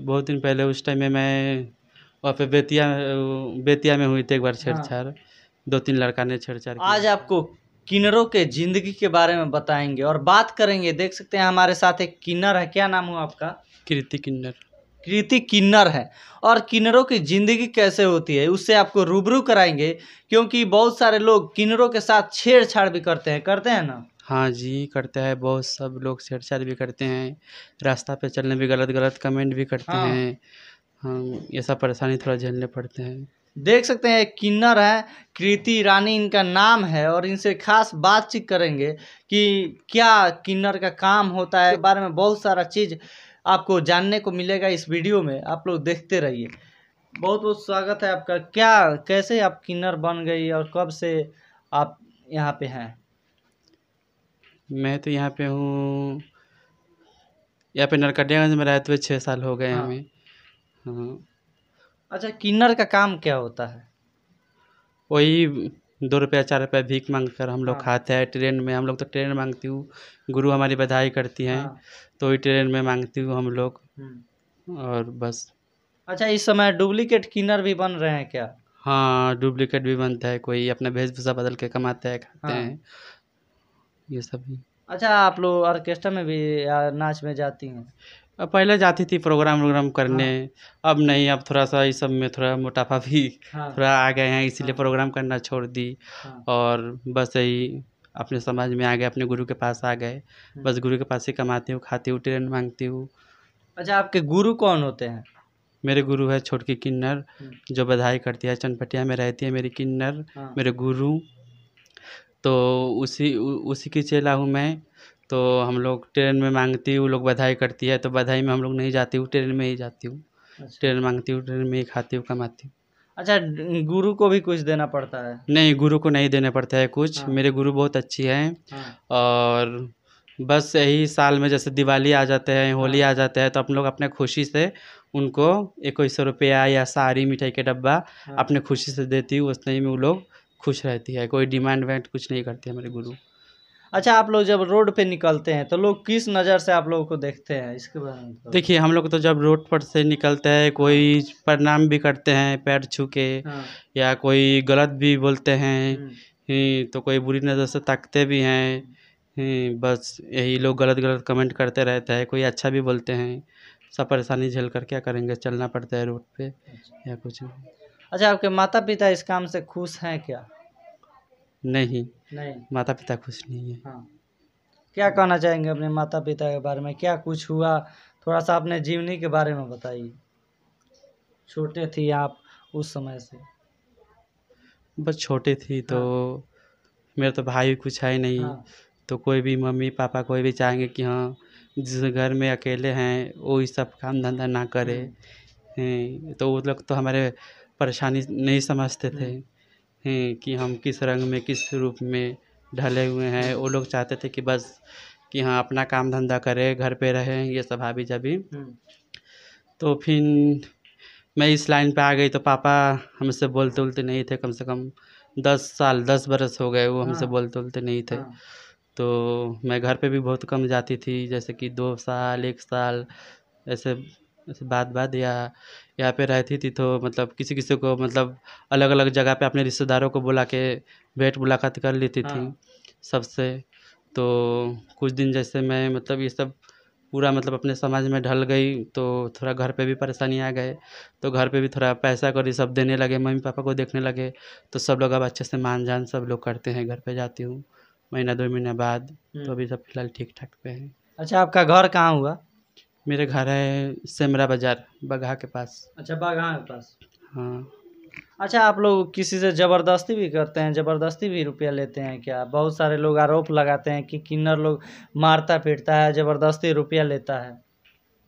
बहुत दिन पहले उस टाइम में मैं वहाँ पे बेतिया बेतिया में हुई थी एक बार हाँ। छेड़छाड़ हाँ। दो तीन लड़का ने छेड़छाड़ आज आपको किन्नरों के जिंदगी के बारे में बताएंगे और बात करेंगे देख सकते हैं हमारे साथ एक किन्नर है क्या नाम हुआ आपका कृति किन्नर कृति किन्नर है और किन्नरों की ज़िंदगी कैसे होती है उससे आपको रूबरू कराएंगे क्योंकि बहुत सारे लोग किन्नरों के साथ छेड़छाड़ भी करते हैं करते हैं ना हाँ जी करता है बहुत सब लोग छेड़छाड़ भी करते हैं रास्ता पे चलने भी गलत गलत कमेंट भी करते हाँ। हैं हम ये सब परेशानी थोड़ा झेलने पड़ते हैं देख सकते हैं किन्नर है कृति रानी इनका नाम है और इनसे खास बातचीत करेंगे कि क्या किन्नर का काम होता है बारे में बहुत सारा चीज़ आपको जानने को मिलेगा इस वीडियो में आप लोग देखते रहिए बहुत बहुत स्वागत है आपका क्या कैसे आप किन्नर बन गई और कब से आप यहाँ पे हैं मैं तो यहाँ पे हूँ यहाँ पे नरकटियागंज में रहते हुए छः साल हो गए हाँ। हमें हाँ अच्छा किन्नर का काम क्या होता है वही दो रुपया चार रुपया भीख मांग कर हम लोग हाँ। खाते हैं ट्रेन में हम लोग तो ट्रेन मांगती हूँ गुरु हमारी बधाई करती हैं हाँ। तो वही ट्रेन में मांगती हूँ हम लोग हम्म। और बस अच्छा इस समय डुप्लीकेट किन्नर भी बन रहे हैं क्या हाँ डुप्लीकेट भी बनता है कोई अपना वेशभूषा बदल के कमाते हाँ। हैं खाते हैं ये सभी अच्छा आप लोग ऑर्केस्ट्रा में भी नाच में जाती हैं पहले जाती थी प्रोग्राम वोग्राम करने हाँ। अब नहीं अब थोड़ा सा इस सब में थोड़ा मोटापा भी हाँ। थोड़ा आ गए हैं इसीलिए हाँ। प्रोग्राम करना छोड़ दी हाँ। और बस यही अपने समाज में आ गए अपने गुरु के पास आ गए हाँ। बस गुरु के पास ही कमाती हूँ खाती हूँ ट्रेन मांगती हूँ अच्छा आपके गुरु कौन होते हैं मेरे गुरु है छोटकी किन्नर हाँ। जो बधाई करती है चनपटिया में रहती है मेरी किन्नर हाँ। मेरे गुरु तो उसी उसी की चेला हूँ मैं तो हम लोग ट्रेन में मांगती वो लोग बधाई करती है तो बधाई में हम लोग नहीं जाती हूँ ट्रेन में ही जाती हूँ अच्छा। ट्रेन मांगती हूँ ट्रेन में ही खाती हूँ कमाती हूँ अच्छा गुरु को भी कुछ देना पड़ता है नहीं गुरु को नहीं देना पड़ता है कुछ हाँ। मेरे गुरु बहुत अच्छी हैं हाँ। और बस यही साल में जैसे दिवाली आ जाते हैं होली हाँ। आ जाते हैं तो हम लोग अपने खुशी से उनको इक्कीस सौ रुपया या सारी मिठाई के डब्बा हाँ। अपने खुशी से देती हूँ उतने ही में वो लोग खुश रहती है कोई डिमांड वैंड कुछ नहीं करती है मेरे गुरु अच्छा आप लोग जब रोड पे निकलते हैं तो लोग किस नज़र से आप लोगों को देखते हैं इसके बारे में तो देखिए हम लोग तो जब रोड पर से निकलते हैं कोई प्रणाम भी करते हैं पैर छू के हाँ। या कोई गलत भी बोलते हैं ही, हम्म। हम्म, तो कोई बुरी नज़र से ताकते भी हैं ही, हम्म, बस यही लोग गलत गलत कमेंट करते रहते हैं कोई अच्छा भी बोलते हैं सब परेशानी झेल कर क्या करेंगे चलना पड़ता है रोड पर अच्छा। या कुछ अच्छा आपके माता पिता इस काम से खुश हैं क्या नहीं नहीं माता पिता खुश नहीं है हाँ क्या कहना चाहेंगे अपने माता पिता के बारे में क्या कुछ हुआ थोड़ा सा अपने जीवनी के बारे में बताइए छोटे थी आप उस समय से बस छोटे थी तो हाँ। मेरा तो भाई कुछ है नहीं हाँ। तो कोई भी मम्मी पापा कोई भी चाहेंगे कि हाँ जिस घर में अकेले हैं वो ये सब काम धंधा ना करे हाँ। तो वो लोग तो हमारे परेशानी नहीं समझते थे हाँ। हैं कि हम किस रंग में किस रूप में ढले हुए हैं वो लोग चाहते थे कि बस कि हाँ अपना काम धंधा करें घर पे रहें ये सब हाबी जबी हम्म। तो फिर मैं इस लाइन पे आ गई तो पापा हमसे बोलते उलते नहीं थे कम से कम दस साल दस बरस हो गए वो हमसे हाँ। बोलते उलते नहीं थे हाँ। तो मैं घर पे भी बहुत कम जाती थी जैसे कि दो साल एक साल ऐसे ऐसे बात बात या यहाँ पे रहती थी तो मतलब किसी किसी को मतलब अलग अलग जगह पे अपने रिश्तेदारों को बुला के भेंट मुलाकात कर लेती थी हाँ। सबसे तो कुछ दिन जैसे मैं मतलब ये सब पूरा मतलब अपने समाज में ढल गई तो थोड़ा घर पे भी परेशानी आ गए तो घर पे भी थोड़ा पैसा कर सब देने लगे मम्मी पापा को देखने लगे तो सब लोग अब अच्छे से मान जान सब लोग करते हैं घर पे जाती हूँ महीना दो महीना बाद तो हम्म। अभी सब फिलहाल ठीक ठाक पे हैं अच्छा आपका घर कहाँ हुआ मेरे घर है सेमरा बाजार बगहा के पास अच्छा बगहा के पास हाँ अच्छा आप लोग किसी से ज़बरदस्ती भी करते हैं ज़बरदस्ती भी रुपया लेते हैं क्या बहुत सारे लोग आरोप लगाते हैं कि किन्नर लोग मारता पीटता है ज़बरदस्ती रुपया लेता है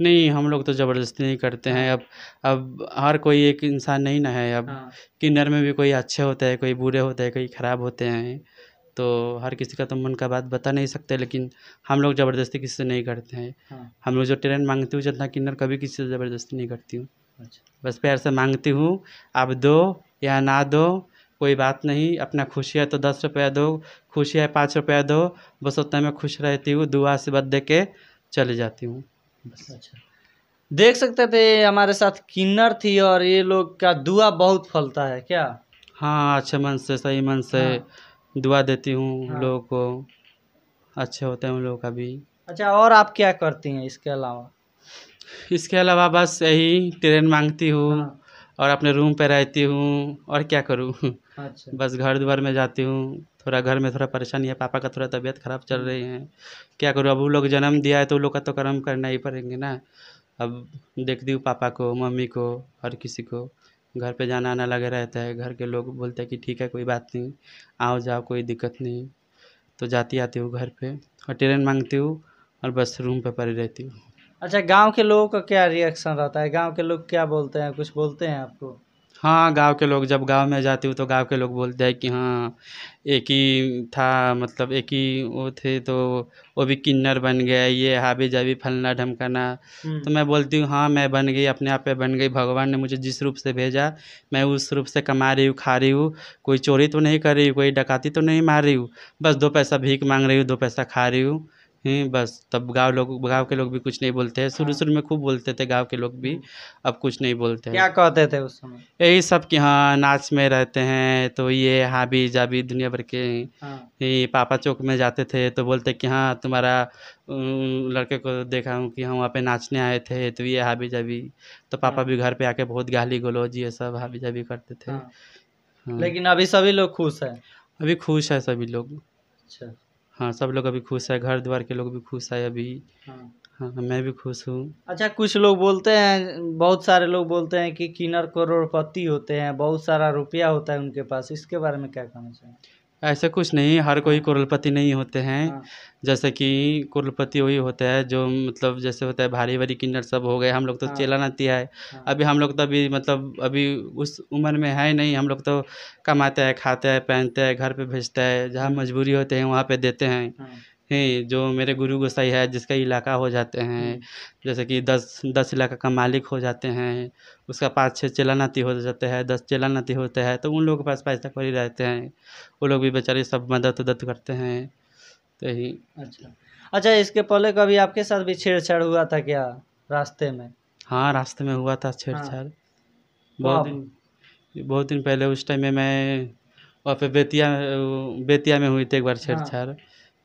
नहीं हम लोग तो ज़बरदस्ती नहीं करते हैं अब अब हर कोई एक इंसान नहीं ना है अब हाँ। किन्नर में भी कोई अच्छे होते हैं कोई बुरे होते हैं कोई ख़राब होते हैं तो हर किसी का तो मन का बात बता नहीं सकते लेकिन हम लोग ज़बरदस्ती किसी से नहीं करते हैं हाँ। हम लोग जो ट्रेन मांगती हूँ जितना किन्नर कभी किसी से ज़बरदस्ती नहीं करती हूँ अच्छा। बस प्यार से मांगती हूँ आप दो या ना दो कोई बात नहीं अपना खुशी है तो दस रुपया दो खुशी है पाँच रुपया दो बस उतना मैं खुश रहती हूँ दुआ से दे के चले जाती हूँ बस अच्छा देख सकते थे हमारे साथ किन्नर थी और ये लोग का दुआ बहुत फलता है क्या हाँ अच्छे मन से सही मन से हाँ। दुआ देती हूँ हाँ। लोगों को अच्छे होते हैं उन लोगों का भी अच्छा और आप क्या करती हैं इसके अलावा इसके अलावा बस यही ट्रेन मांगती हूँ हाँ। और अपने रूम पे रहती हूँ और क्या करूँ अच्छा। बस घर द्वार में जाती हूँ थोड़ा घर में थोड़ा परेशानी है पापा का थोड़ा तबीयत ख़राब चल रही है क्या करूँ अब वो लोग जन्म दिया है तो लोग का तो कर्म करना ही पड़ेंगे ना अब देखती हूँ पापा को मम्मी को और किसी को घर पर जाना आना लगे रहता है घर के लोग बोलते हैं कि ठीक है कोई बात नहीं आओ जाओ कोई दिक्कत नहीं तो जाती आती हूँ घर पर और ट्रेन मांगती हूँ और बस रूम पर पड़ी रहती हूँ अच्छा गांव के लोगों का क्या रिएक्शन रहता है गांव के लोग क्या बोलते हैं कुछ बोलते हैं आपको हाँ गाँव के लोग जब गाँव में जाती हूँ तो गाँव के लोग बोलते हैं कि हाँ एक ही था मतलब एक ही वो थे तो वो भी किन्नर बन गए ये हाबी जाबी फलना ढमकाना हम्म। तो मैं बोलती हूँ हाँ मैं बन गई अपने आप पे बन गई भगवान ने मुझे जिस रूप से भेजा मैं उस रूप से कमा रही हूँ खा रही हूँ कोई चोरी तो नहीं कर रही हूँ कोई डकाती तो नहीं मार रही हूँ बस दो पैसा भीख मांग रही हूँ दो पैसा खा रही हूँ हम्म, बस तब गांव लोग गांव के लोग भी कुछ नहीं बोलते हैं शुरू हाँ। शुरू में खूब बोलते थे गांव के लोग भी हम्म। अब कुछ नहीं बोलते हैं क्या कहते थे उस समय यही सब कि हाँ नाच में रहते हैं तो ये हाबी जाबी दुनिया भर के हाँ। पापा चौक में जाते थे तो बोलते कि हाँ तुम्हारा लड़के को देखा हूँ कि हम वहाँ पे नाचने आए थे तो ये हाबी जाबी तो पापा हाँ। भी घर पे आके बहुत गाली गलोज ये सब हाबी जाबी करते थे हाँ। लेकिन अभी सभी लोग खुश हैं अभी खुश है सभी लोग अच्छा हाँ सब लोग अभी खुश है घर द्वार के लोग भी खुश है अभी हाँ हाँ मैं भी खुश हूँ अच्छा कुछ लोग बोलते हैं बहुत सारे लोग बोलते हैं कि किन्नर करोड़पति होते हैं बहुत सारा रुपया होता है उनके पास इसके बारे में क्या कहना चाहिए ऐसा कुछ नहीं हर कोई हाँ। कुरलपति नहीं होते हैं हाँ। जैसे कि कुरलपति वही होता है जो मतलब जैसे होता है भारी भारी किन्नर सब हो गए हम लोग तो हाँ। चेला नाती है अभी हम लोग तो अभी मतलब अभी उस उम्र में है नहीं हम लोग तो कमाते हैं खाते हैं पहनते हैं घर पे भेजते हैं जहाँ मजबूरी होते हैं वहाँ पे देते हैं हैं जो मेरे गुरु गोसाई है जिसका इलाक़ा हो जाते हैं हम्म। जैसे कि दस दस इलाका का मालिक हो जाते हैं उसका पाँच छः चेला नाती हो जाते हैं दस चेला नाती होते हैं तो उन लोगों के पास पैसा कौड़ी रहते हैं वो लोग भी बेचारे सब मदद उदत करते हैं तो ही अच्छा अच्छा इसके पहले कभी आपके साथ भी छेड़छाड़ हुआ था क्या रास्ते में हाँ रास्ते में हुआ था हाँ। छेड़छाड़ तो बहुत दिन बहुत दिन पहले उस टाइम में मैं वहाँ पे बेतिया बेतिया में हुई थी एक बार हाँ। छेड़छाड़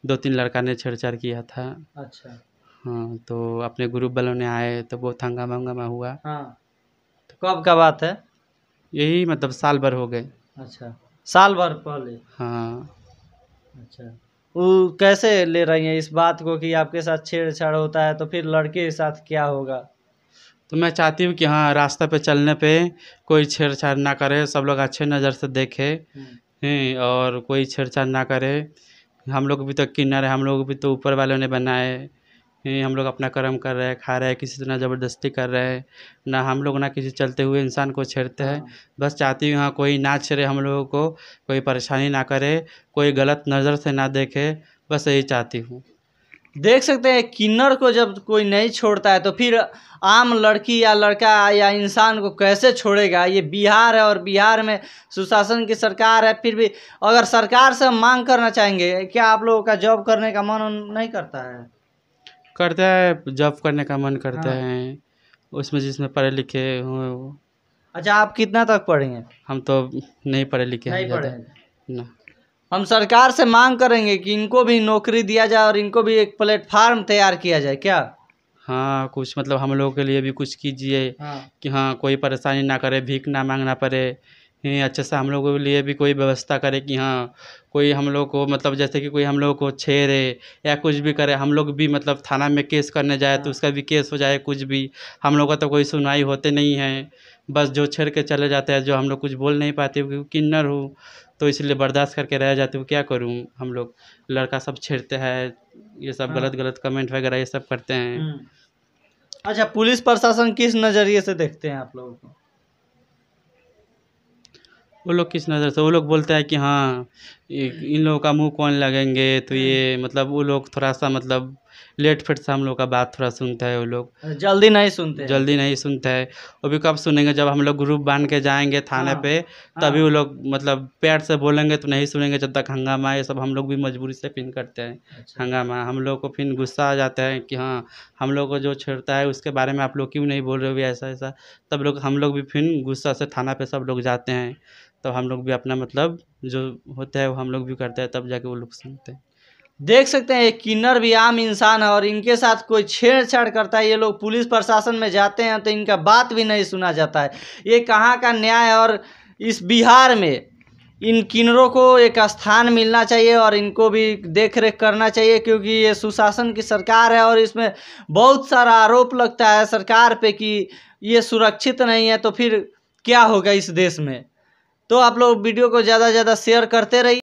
दो तीन लड़का ने छेड़छाड़ किया था अच्छा हाँ तो अपने ग्रुप वालों ने आए तो बहुत हंगामा हंगामा हुआ हाँ तो कब का बात है यही मतलब साल भर हो गए अच्छा साल भर पहले हाँ अच्छा वो कैसे ले रही हैं इस बात को कि आपके साथ छेड़छाड़ होता है तो फिर लड़के के साथ क्या होगा तो मैं चाहती हूँ कि हाँ रास्ता पे चलने पे कोई छेड़छाड़ ना करे सब लोग अच्छे नज़र से देखे हम्म। हैं और कोई छेड़छाड़ ना करे हम लोग भी तो किन्नर है हम लोग भी तो ऊपर वालों ने बनाए हम लोग अपना कर्म कर रहे हैं खा रहे हैं किसी से ना ज़बरदस्ती कर रहे हैं ना हम लोग ना किसी चलते हुए इंसान को छेड़ते हैं हाँ। बस चाहती हूँ हाँ कोई ना छेड़े हम लोगों को कोई परेशानी ना करे कोई गलत नज़र से ना देखे बस यही चाहती हूँ देख सकते हैं किन्नर को जब कोई नहीं छोड़ता है तो फिर आम लड़की या लड़का या इंसान को कैसे छोड़ेगा ये बिहार है और बिहार में सुशासन की सरकार है फिर भी अगर सरकार से मांग करना चाहेंगे क्या आप लोगों का जॉब करने का मन नहीं करता है करता है जॉब करने का मन करता हाँ। है उसमें जिसमें पढ़े लिखे हुए वो अच्छा आप कितना तक पढ़ेंगे हम तो नहीं पढ़े लिखे नहीं पढ़े ना हम सरकार से मांग करेंगे कि इनको भी नौकरी दिया जाए और इनको भी एक प्लेटफार्म तैयार किया जाए क्या हाँ कुछ मतलब हम लोगों के लिए भी कुछ कीजिए हाँ। कि हाँ कोई परेशानी ना करे भीख ना मांगना पड़े हाँ, अच्छे से हम लोगों के लिए भी कोई व्यवस्था करे कि हाँ कोई हम लोग को मतलब जैसे कि कोई हम लोग को छेड़े या कुछ भी करे हम लोग भी मतलब थाना में केस करने जाए तो हाँ। उसका भी केस हो जाए कुछ भी हम लोग का तो कोई सुनवाई होते नहीं है बस जो छेड़ के चले जाते हैं जो हम लोग कुछ बोल नहीं पाते क्योंकि किन्नर हूँ तो इसलिए बर्दाश्त करके रह जाते हूँ क्या करूँ हम लोग लड़का सब छेड़ते हैं ये सब गलत गलत कमेंट वगैरह ये सब करते हैं हम्म। अच्छा पुलिस प्रशासन किस नज़रिए से देखते हैं आप लोगों को वो लोग किस नज़र से वो लोग बोलते हैं कि हाँ इन लोगों का मुंह कौन लगेंगे तो ये हाँ। मतलब वो लोग थोड़ा सा मतलब लेट फेट से हम लोग का बात थोड़ा सुनता है वो लोग जल्दी नहीं सुनते जल्दी नहीं सुनते हैं वो भी कब सुनेंगे जब हम लोग ग्रुप बांध के जाएंगे थाने हाँ, पे हाँ। तभी हाँ, वो लोग मतलब पैर से बोलेंगे तो नहीं सुनेंगे जब तक हंगामा ये सब हम लोग भी मजबूरी से पिन करते हैं अच्छा। हंगामा हम लोग को फिर गुस्सा आ जाता है कि हाँ हम लोग को जो छेड़ता है उसके बारे में आप लोग क्यों नहीं बोल रहे हो ऐसा ऐसा तब लोग हम लोग भी फिर गुस्सा से थाना पर सब लोग जाते हैं तब हम लोग भी अपना मतलब जो होता है वो हम लोग भी करते हैं तब जाके वो लोग सुनते हैं देख सकते हैं ये किन्नर भी आम इंसान है और इनके साथ कोई छेड़छाड़ करता है ये लोग पुलिस प्रशासन में जाते हैं तो इनका बात भी नहीं सुना जाता है ये कहाँ का न्याय है और इस बिहार में इन किन्नरों को एक स्थान मिलना चाहिए और इनको भी देख रेख करना चाहिए क्योंकि ये सुशासन की सरकार है और इसमें बहुत सारा आरोप लगता है सरकार पे कि ये सुरक्षित नहीं है तो फिर क्या होगा इस देश में तो आप लोग वीडियो को ज़्यादा से ज़्यादा शेयर करते रहिए